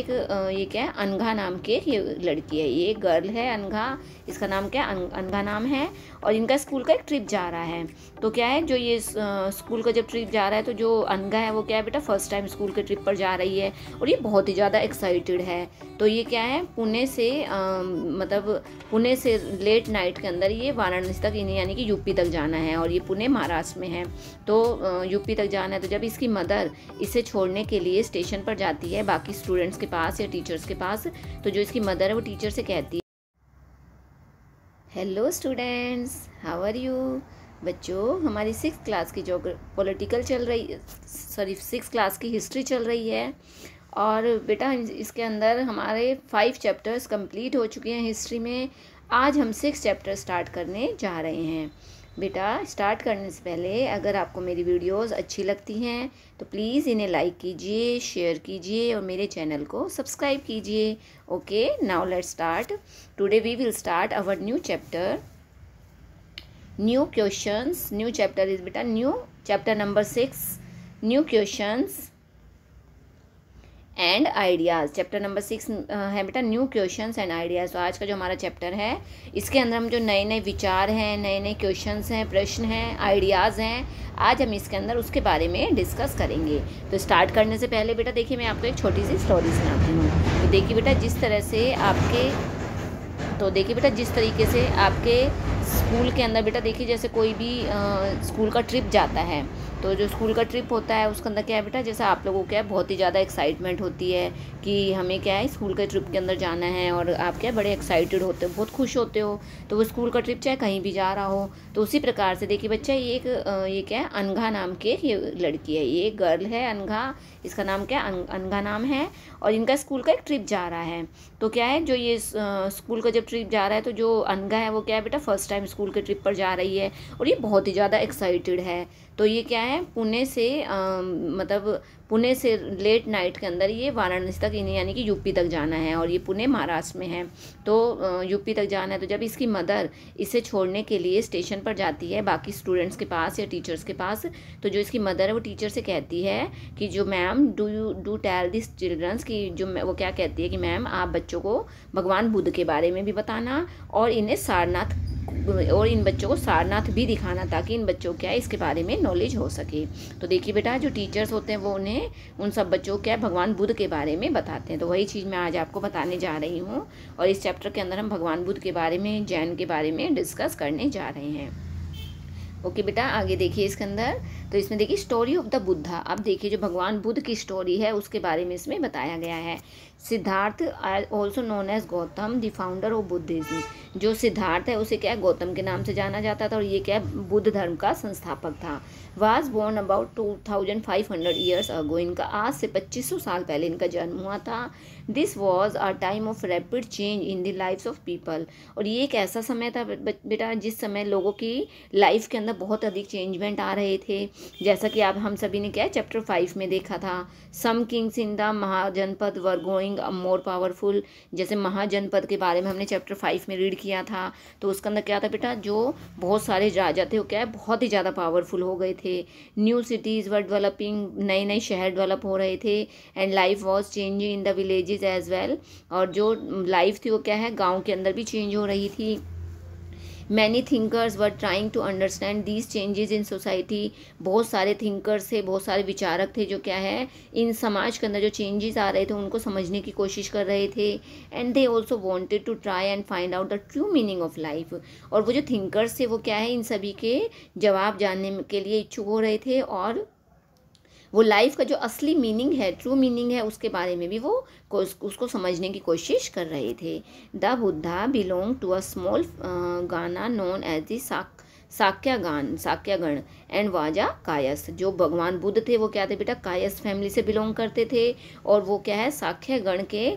एक ये क्या है अनघा नाम के ये लड़की है ये गर्ल है अनघा इसका नाम क्या है अनघा नाम है और इनका स्कूल का एक ट्रिप जा रहा है तो क्या है जो ये स्कूल का जब ट्रिप जा रहा है तो जो अनघा है वो क्या है बेटा फर्स्ट टाइम स्कूल के ट्रिप पर जा रही है और ये बहुत ही ज़्यादा एक्साइटेड है तो ये क्या है पुणे से आ, मतलब पुणे से लेट नाइट के अंदर ये वाराणसी तक यानी कि यूपी तक जाना है और ये पुणे महाराष्ट्र में है तो यूपी तक जाना है तो जब इसकी मदर इसे छोड़ने के लिए स्टेशन पर जाती है बाकी स्टूडेंट्स के पास या टीचर्स के पास तो जो इसकी मदर है वो टीचर से कहती है hello students how are you बच्चों हमारी सिक्स क्लास की जो पॉलिटिकल चल रही सॉरी सिक्स क्लास की हिस्ट्री चल रही है और बेटा इसके अंदर हमारे फाइव चैप्टर्स कंप्लीट हो चुके हैं हिस्ट्री में आज हम सिक्स चैप्टर स्टार्ट करने जा रहे हैं बेटा स्टार्ट करने से पहले अगर आपको मेरी वीडियोस अच्छी लगती हैं तो प्लीज़ इन्हें लाइक कीजिए शेयर कीजिए और मेरे चैनल को सब्सक्राइब कीजिए okay now let start today we will start our new chapter new questions new chapter is बेटा new chapter number six new questions and ideas chapter number six है बेटा new questions and ideas तो आज का जो हमारा chapter है इसके अंदर हम जो नए नए विचार हैं नए नए क्वेश्चंस हैं प्रश्न हैं आइडियाज़ हैं आज हम इसके अंदर उसके बारे में डिस्कस करेंगे तो स्टार्ट करने से पहले बेटा देखिए मैं आपको एक छोटी सी स्टोरी सुनाती हूँ तो देखिए बेटा जिस तरह से आपके तो देखिए बेटा जिस तरीके से आपके स्कूल के अंदर बेटा देखिए जैसे कोई भी आ, स्कूल का ट्रिप जाता है तो जो स्कूल का ट्रिप होता है उसके अंदर क्या है बेटा जैसे आप लोगों को क्या है बहुत ही ज़्यादा एक्साइटमेंट होती है कि हमें क्या है स्कूल के ट्रिप के अंदर जाना है और आप क्या बड़े एक्साइटेड होते हो बहुत खुश होते हो तो वो स्कूल का ट्रिप चाहे कहीं भी जा रहा हो तो उसी प्रकार से देखिए बच्चा ये एक ये क्या है अनघा नाम के ये लड़की है ये गर्ल है अनघा इसका नाम क्या है अनघा नाम है और इनका स्कूल का एक ट्रिप जा रहा है तो क्या है जो ये स्कूल का जब ट्रिप जा रहा है तो जो अनघा है वो क्या है बेटा फर्स्ट टाइम स्कूल के ट्रिप पर जा रही है और ये बहुत ही ज़्यादा एक्साइटेड है तो ये क्या है पुणे से आ, मतलब पुणे से लेट नाइट के अंदर ये वाराणसी तक यानी कि यूपी तक जाना है और ये पुणे महाराष्ट्र में है तो यूपी तक जाना है तो जब इसकी मदर इसे छोड़ने के लिए स्टेशन पर जाती है बाकी स्टूडेंट्स के पास या टीचर्स के पास तो जो इसकी मदर है वो टीचर से कहती है कि जो ma'am do you do tell this childrens की जो वो क्या कहती है कि मैम आप बच्चों को भगवान बुद्ध के बारे में भी बताना और इन्हें सारनाथ और इन बच्चों को सारनाथ भी दिखाना ताकि इन बच्चों क्या है इसके बारे में नॉलेज हो सके तो देखिए बेटा जो टीचर्स होते हैं वो उन्हें उन सब बच्चों को क्या भगवान बुद्ध के बारे में बताते हैं तो वही चीज़ मैं आज आपको बताने जा रही हूँ और इस चैप्टर के अंदर हम भगवान बुद्ध के बारे में जैन के बारे में डिस्कस करने जा रहे हैं ओके बेटा आगे देखिए इसके अंदर तो इसमें देखिए स्टोरी ऑफ द बुद्धा अब देखिए जो भगवान बुद्ध की स्टोरी है उसके बारे में इसमें बताया गया है Siddhartha also known as Gautam the founder of Buddhism जो सिद्धार्थ है उसे क्या है गौतम के नाम से जाना जाता था और ये क्या है बुद्ध धर्म का संस्थापक था was born about two thousand five hundred years ago इनका आज से पच्चीस सौ साल पहले इनका जन्म हुआ था this was a time of rapid change in the life of people और ये एक ऐसा समय था बेटा जिस समय लोगों की लाइफ के अंदर बहुत अधिक चेंजमेंट आ रहे थे जैसा कि आप हम सभी ने क्या चैप्टर फाइव में देखा था some kings in the Mahajanapada were going more powerful जैसे महाजनपद के बारे में हमने चैप्टर फाइव में रीड किया था तो उसके अंदर क्या था बेटा जो बहुत सारे राजा थे वो क्या है बहुत ही ज़्यादा पावरफुल हो गए थे न्यू सिटीज़ वर डेवलपिंग नए नए शहर डेवलप हो रहे थे and life was changing in the village as well और जो लाइफ थी वो क्या है गाँव के अंदर भी चेंज हो रही थी many thinkers were trying to understand these changes in society बहुत सारे थिंकर्स थे बहुत सारे विचारक थे जो क्या है इन समाज के अंदर जो चेंजेस आ रहे थे उनको समझने की कोशिश कर रहे थे and they also wanted to try and find out the true meaning of life और वो जो थिंकर्स थे वो क्या है इन सभी के जवाब जानने के लिए इच्छुक हो रहे थे और वो लाइफ का जो असली मीनिंग है ट्रू मीनिंग है उसके बारे में भी वो उसको समझने की कोशिश कर रहे थे the Buddha belong to a small gana known as the Sakyagana Sakyagana and was a कायस जो भगवान बुद्ध थे वो क्या थे बेटा कायस फैमिली से बिलोंग करते थे और वो क्या है साक्यगण के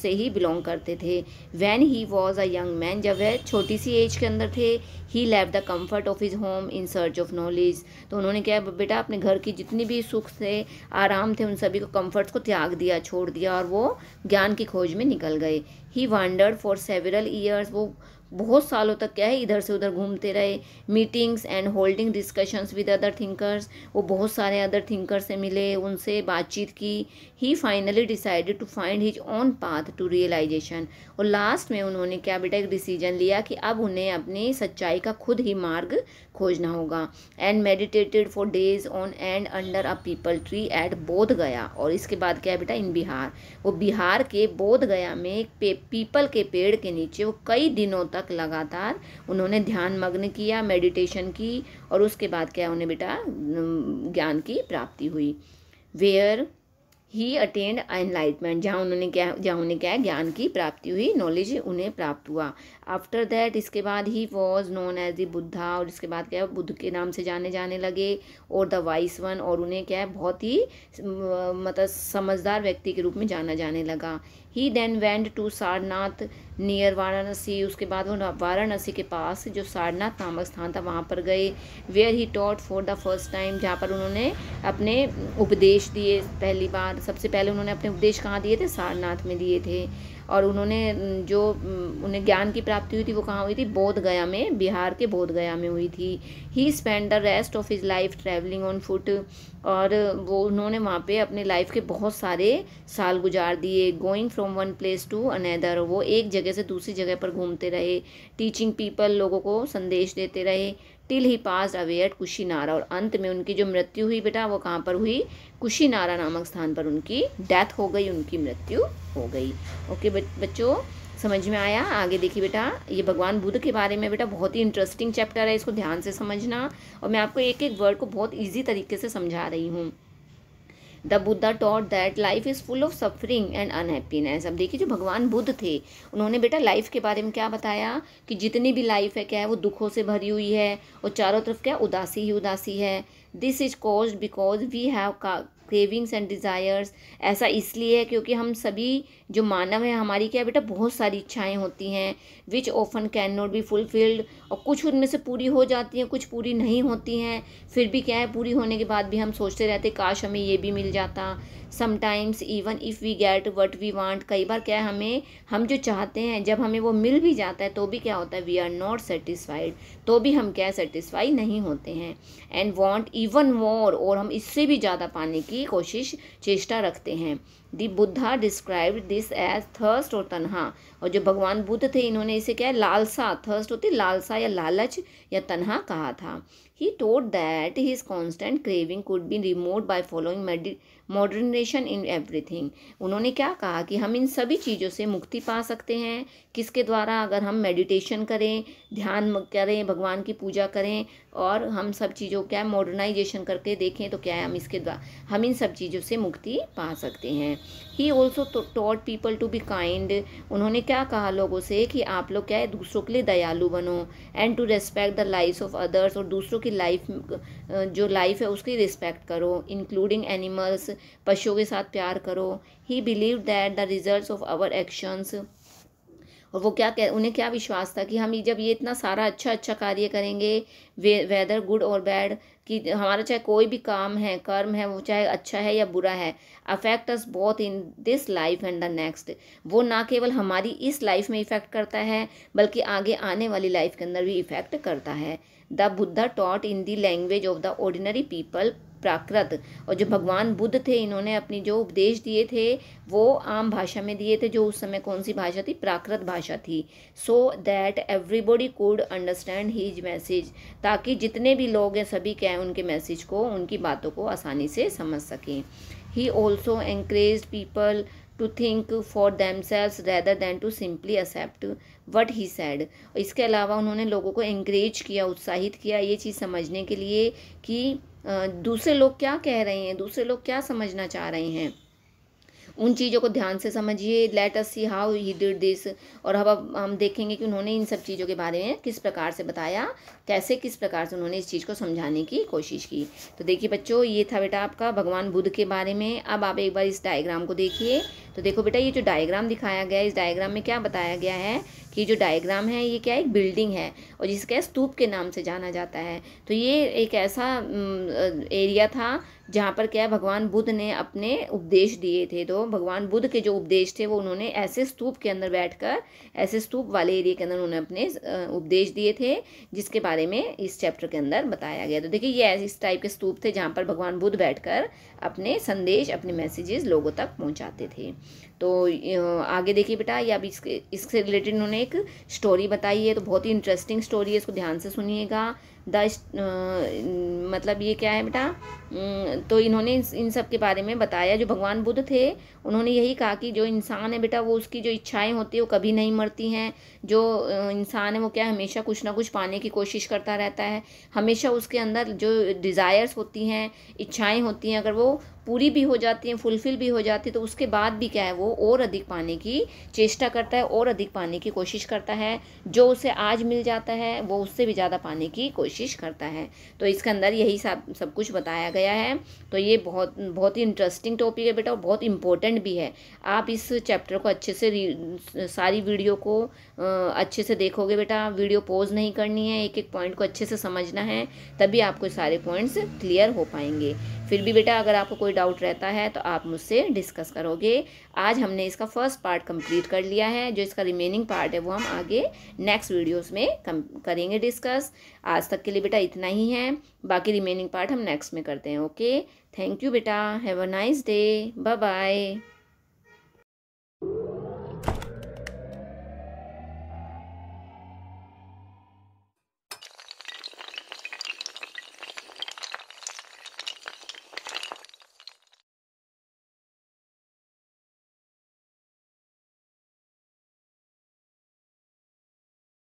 से ही बिलोंग करते थे when he was a young man जब वह छोटी सी एज के अंदर थे ही लेव the comfort of his home in search of knowledge तो उन्होंने क्या बेटा अपने घर की जितनी भी सुख थे आराम थे उन सभी को कम्फर्ट्स को त्याग दिया छोड़ दिया और वो ज्ञान की खोज में निकल गए he wandered for several years वो बहुत सालों तक क्या है इधर से उधर घूमते रहे meetings and holding discussions with other thinkers वो बहुत सारे अदर थिंकर से मिले उनसे बातचीत की he finally decided to find his own path to realisation और लास्ट में उन्होंने क्या बेटा एक डिसीजन लिया कि अब उन्हें अपनी सच्चाई का खुद ही मार्ग खोजना होगा and meditated for days on end under a peepal tree at Bodh Gaya और इसके बाद क्या बेटा इन बिहार वो बिहार के बोध गया में पीपल के पेड़ के नीचे वो कई दिनों तक तक लगातार उन्होंने ध्यान मग्न किया मेडिटेशन की और उसके बाद क्या उन्हें बेटा ज्ञान की प्राप्ति हुई वेयर ही अटेंड एनलाइटमेंट जहाँ उन्होंने क्या जहाँ उन्हें क्या है ज्ञान की प्राप्ति हुई नॉलेज उन्हें प्राप्त हुआ आफ्टर दैट इसके बाद he was known as the Buddha और इसके बाद क्या है बुद्ध के नाम से जाने जाने लगे और द वाइस वन और उन्हें क्या है बहुत ही मतलब समझदार व्यक्ति के रूप में जाना जाने लगा he then went to Sarnath near Varanasi उसके बाद वो वाराणसी के पास जो सारनाथ नामक स्थान था वहाँ पर गए where he taught for the first time जहाँ पर उन्होंने अपने उपदेश दिए पहली बार सबसे पहले उन्होंने अपने उपदेश कहाँ दिए थे सारनाथ में दिए थे और उन्होंने जो उन्हें ज्ञान की प्राप्ति हुई थी वो कहाँ हुई थी बोधगया में बिहार के बोधगया में हुई थी he spend the rest of his life travelling on foot और वो उन्होंने वहाँ पे अपने लाइफ के बहुत सारे साल गुजार दिए going from one place to another वो एक जगह से दूसरी जगह पर घूमते रहे टीचिंग पीपल लोगों को संदेश देते रहे till he pass away at Kushinara और अंत में उनकी जो मृत्यु हुई बेटा वो कहाँ पर हुई कुशीनारा नामक स्थान पर उनकी डेथ हो गई उनकी मृत्यु हो गई ओके बच्चों समझ में आया आगे देखिए बेटा ये भगवान बुद्ध के बारे में बेटा बहुत ही इंटरेस्टिंग चैप्टर है इसको ध्यान से समझना और मैं आपको एक एक वर्ड को बहुत ईजी तरीके से समझा रही हूँ the Buddha taught that life is full of suffering and unhappiness अब देखिए जो भगवान बुद्ध थे उन्होंने बेटा लाइफ के बारे में क्या बताया कि जितनी भी लाइफ है क्या है वो दुखों से भरी हुई है और चारों तरफ क्या उदासी ही उदासी है this is cause because we have cravings and desires ऐसा इसलिए है क्योंकि हम सभी जो मानव है हमारी क्या बेटा बहुत सारी इच्छाएं होती हैं which often can not be fulfilled और कुछ उनमें से पूरी हो जाती हैं कुछ पूरी नहीं होती हैं फिर भी क्या है पूरी होने के बाद भी हम सोचते रहते काश हमें ये भी मिल जाता sometimes even if we get what we want कई बार क्या है हमें हम जो चाहते हैं जब हमें वो मिल भी जाता है तो भी क्या होता है वी आर नॉट सेटिस्फाइड तो भी हम क्या सेटिस्फाई नहीं होते हैं एंड वांट इवन मोर और हम इससे भी ज़्यादा पाने की कोशिश चेष्टा रखते हैं the Buddha describe this as thirst और तनहा और जो भगवान बुद्ध थे इन्होंने इसे क्या है लालसा थर्स्ट होती लालसा या लालच या तनहा कहा था He told that his constant craving could be removed by following moderation in everything. उन्होंने क्या कहा कि हम इन सभी चीज़ों से मुक्ति पा सकते हैं किसके द्वारा अगर हम मेडिटेशन करें ध्यान करें भगवान की पूजा करें और हम सब चीज़ों क्या मॉडर्नाइजेशन करके देखें तो क्या है हम इसके द्वारा हम इन सब चीज़ों से मुक्ति पा सकते हैं he also taught people to be kind उन्होंने क्या कहा लोगों से कि आप लोग क्या है दूसरों के लिए दयालु बनो and to respect the life of others और दूसरों की लाइफ जो लाइफ है उसकी रिस्पेक्ट करो इंक्लूडिंग एनिमल्स पशुओं के साथ प्यार करो he believe that the result of our actions और वो क्या कह उन्हें क्या विश्वास था कि हम जब ये इतना सारा अच्छा अच्छा कार्य करेंगे वे वेदर गुड और बैड कि हमारा चाहे कोई भी काम है कर्म है वो चाहे अच्छा है या बुरा है affect us both in this life and the next वो ना केवल हमारी इस लाइफ में इफ़ेक्ट करता है बल्कि आगे आने वाली लाइफ के अंदर भी इफ़ेक्ट करता है the Buddha taught in the language of the ordinary people Prakrit और जो भगवान बुद्ध थे इन्होंने अपनी जो उपदेश दिए थे वो आम भाषा में दिए थे जो उस समय कौन सी भाषा थी प्राकृत भाषा थी so that everybody could understand his message ताकि जितने भी लोग हैं सभी क्या है उनके मैसेज को उनकी बातों को आसानी से समझ सकें he also encourage people to think for themselves rather than to simply accept what he said इसके अलावा उन्होंने लोगों को इंकरेज किया उत्साहित किया ये चीज़ समझने के लिए कि दूसरे लोग क्या कह रहे हैं दूसरे लोग क्या समझना चाह रहे हैं उन चीज़ों को ध्यान से समझिए let us see how he did this और अब अब हम देखेंगे कि उन्होंने इन सब चीज़ों के बारे में किस प्रकार से बताया कैसे किस प्रकार से उन्होंने इस चीज़ को समझाने की कोशिश की तो देखिए बच्चों ये था बेटा आपका भगवान बुद्ध के बारे में अब आप एक बार इस डायग्राम को देखिए तो देखो बेटा ये जो डायग्राम दिखाया गया है इस डायग्राम में क्या बताया गया है ये जो डायग्राम है ये क्या एक बिल्डिंग है और जिसका स्तूप के नाम से जाना जाता है तो ये एक ऐसा एरिया था जहाँ पर क्या भगवान बुद्ध ने अपने उपदेश दिए थे तो भगवान बुद्ध के जो उपदेश थे वो उन्होंने ऐसे स्तूप के अंदर बैठकर ऐसे स्तूप वाले एरिया के अंदर उन्होंने अपने उपदेश दिए थे जिसके बारे में इस चैप्टर के अंदर बताया गया तो देखिए ये इस टाइप के स्तूप थे जहाँ पर भगवान बुद्ध बैठकर अपने संदेश अपने मैसेजेस लोगों तक पहुँचाते थे तो आगे देखिए बेटा ये अब इसके इससे रिलेटेड उन्होंने एक स्टोरी बताई है तो बहुत ही इंटरेस्टिंग स्टोरी है इसको ध्यान से सुनिएगा द मतलब ये क्या है बेटा तो इन्होंने इन सब के बारे में बताया जो भगवान बुद्ध थे उन्होंने यही कहा कि जो इंसान है बेटा वो उसकी जो इच्छाएं होती है वो कभी नहीं मरती हैं जो इंसान है वो क्या हमेशा कुछ ना कुछ पाने की कोशिश करता रहता है हमेशा उसके अंदर जो डिज़ायर्स होती हैं इच्छाएं होती हैं अगर वो पूरी भी हो जाती है फुलफिल भी हो जाती है तो उसके बाद भी क्या है वो और अधिक पाने की चेष्टा करता है और अधिक पाने की कोशिश करता है जो उसे आज मिल जाता है वो उससे भी ज़्यादा पाने की कोशिश करता है तो इसके अंदर यही सब सब कुछ बताया गया है तो ये बहुत बहुत ही इंटरेस्टिंग टॉपिक है बेटा और बहुत इंपॉर्टेंट भी है आप इस चैप्टर को अच्छे से सारी वीडियो को अच्छे से देखोगे बेटा वीडियो पॉज नहीं करनी है एक एक पॉइंट को अच्छे से समझना है तभी आपको सारे पॉइंट्स क्लियर हो पाएंगे फिर भी बेटा अगर आपको कोई डाउट रहता है तो आप मुझसे डिस्कस करोगे आज हमने इसका फर्स्ट पार्ट कंप्लीट कर लिया है जो इसका रिमेनिंग पार्ट है वो हम आगे नेक्स्ट वीडियोस में करेंगे डिस्कस आज तक के लिए बेटा इतना ही है बाकी रिमेनिंग पार्ट हम नेक्स्ट में करते हैं ओके थैंक यू बेटा have a nice day bye bye